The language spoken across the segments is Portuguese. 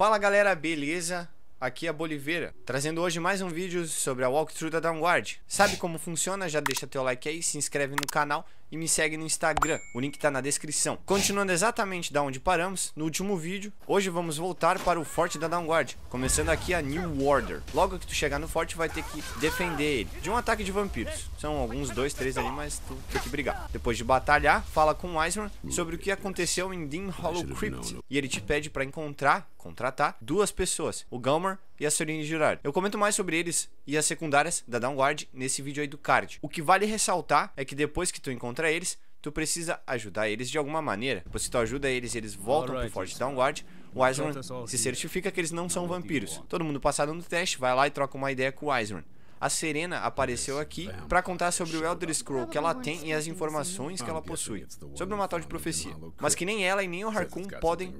Fala galera, beleza? Aqui é a Boliveira, trazendo hoje mais um vídeo sobre a walkthrough da Downward. Sabe como funciona? Já deixa teu like aí, se inscreve no canal e me segue no Instagram. O link tá na descrição. Continuando exatamente da onde paramos, no último vídeo, hoje vamos voltar para o forte da Downguard, começando aqui a New Order. Logo que tu chegar no forte, vai ter que defender ele de um ataque de vampiros. São alguns dois, três ali, mas tu tem que brigar. Depois de batalhar, fala com Wiseman sobre o que aconteceu em Dim Hollow Crypt e ele te pede para encontrar, contratar duas pessoas, o Galmer e a Sorine Girard. Eu comento mais sobre eles e as secundárias da Downward nesse vídeo aí do card. O que vale ressaltar é que depois que tu encontra eles, tu precisa ajudar eles de alguma maneira. Pois se tu ajuda eles eles voltam right, pro Forte Downward, o Iceman então tá se certifica que eles não são tá tá vampiros. Todo mundo passado no teste vai lá e troca uma ideia com o Iceman a Serena apareceu aqui para contar sobre o Elder Scroll que ela tem e as informações que ela possui sobre o Matal de Profecia. Mas que nem ela e nem o Harkun podem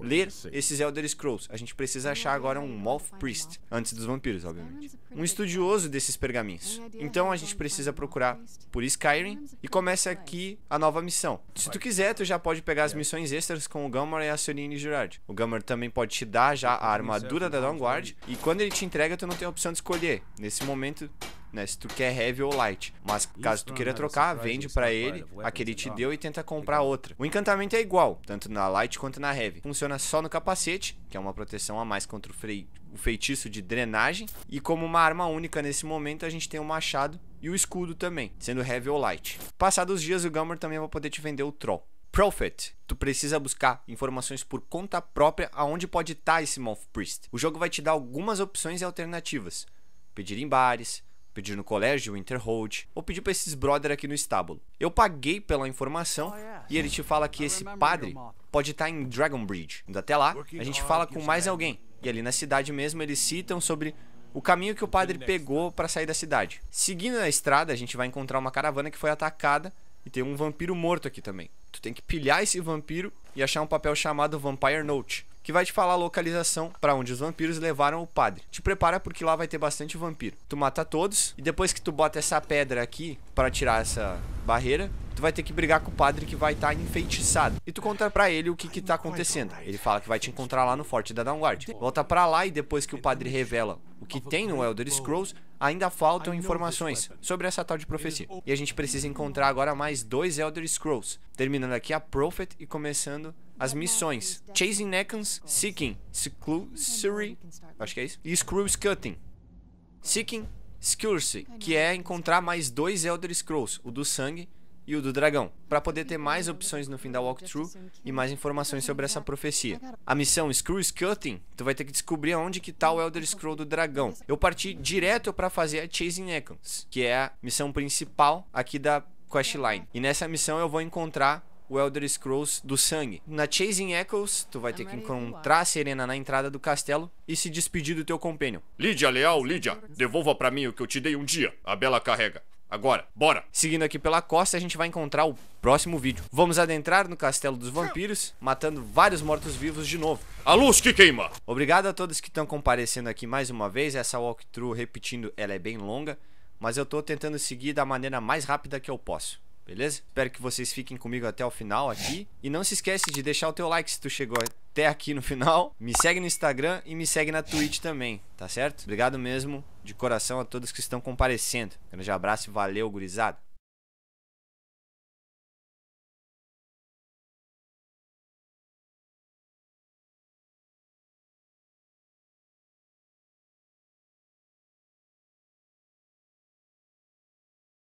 ler esses Elder Scrolls. A gente precisa achar agora um Moth Priest, antes dos vampiros, obviamente. Um estudioso desses pergaminhos. Então a gente precisa procurar por Skyrim e começa aqui a nova missão. Se tu quiser, tu já pode pegar as missões extras com o Gamor e a Sorine Girard. O Gamor também pode te dar já a armadura da Vanguard e quando ele te entrega, tu não tem a opção de escolher. Nesse momento equipamento né? Se tu quer heavy ou light. Mas caso tu queira trocar, vende para ele a que ele te deu e tenta comprar outra. O encantamento é igual, tanto na light quanto na heavy. Funciona só no capacete, que é uma proteção a mais contra o, frei... o feitiço de drenagem. E como uma arma única nesse momento, a gente tem o machado e o escudo também, sendo heavy ou light. Passados os dias, o Gummer também vai poder te vender o Troll. Prophet. Tu precisa buscar informações por conta própria aonde pode estar tá esse Moth Priest. O jogo vai te dar algumas opções e alternativas pedir em bares, pedir no colégio interhold, ou pedir para esses brother aqui no estábulo. Eu paguei pela informação oh, e ele te fala que esse padre pode estar tá em Dragon Bridge. Indo até lá, a gente fala com mais é. alguém. E ali na cidade mesmo eles citam sobre o caminho que o padre pegou para sair da cidade. Seguindo a estrada, a gente vai encontrar uma caravana que foi atacada e tem um vampiro morto aqui também. Tu tem que pilhar esse vampiro e achar um papel chamado Vampire Note que vai te falar a localização para onde os vampiros levaram o padre. Te prepara porque lá vai ter bastante vampiro. Tu mata todos e depois que tu bota essa pedra aqui para tirar essa barreira, tu vai ter que brigar com o padre que vai estar tá enfeitiçado. E tu conta para ele o que que tá acontecendo. Ele fala que vai te encontrar lá no Forte da Downguard. Volta para lá e depois que o padre revela o que tem no Elder Scrolls ainda faltam informações sobre essa tal de profecia. E a gente precisa encontrar agora mais dois Elder Scrolls, terminando aqui a Prophet e começando as missões. Chasing Necans, Seeking, Seclusory, acho que é isso, e Screw Cutting. Seeking Skurse, que é encontrar mais dois Elder Scrolls, o do sangue e o do dragão, para poder ter mais opções no fim da walkthrough e mais informações sobre essa profecia. A missão Screw Cutting, tu vai ter que descobrir onde que tá o Elder Scroll do dragão. Eu parti direto para fazer a Chasing Echoes, que é a missão principal aqui da questline. E nessa missão eu vou encontrar o Elder Scrolls do Sangue. Na Chasing Echoes, tu vai ter que encontrar a Serena na entrada do castelo e se despedir do teu companion. Lídia Leal, Lídia, devolva para mim o que eu te dei um dia. A Bela carrega. Agora, bora! Seguindo aqui pela costa, a gente vai encontrar o próximo vídeo. Vamos adentrar no castelo dos vampiros, matando vários mortos-vivos de novo. A luz que queima! Obrigado a todos que estão comparecendo aqui mais uma vez. Essa walkthrough, repetindo, ela é bem longa, mas eu estou tentando seguir da maneira mais rápida que eu posso beleza? Espero que vocês fiquem comigo até o final aqui. E não se esquece de deixar o teu like se tu chegou até aqui no final. Me segue no Instagram e me segue na Twitch também, tá certo? Obrigado mesmo de coração a todos que estão comparecendo. Grande abraço e valeu, gurizada.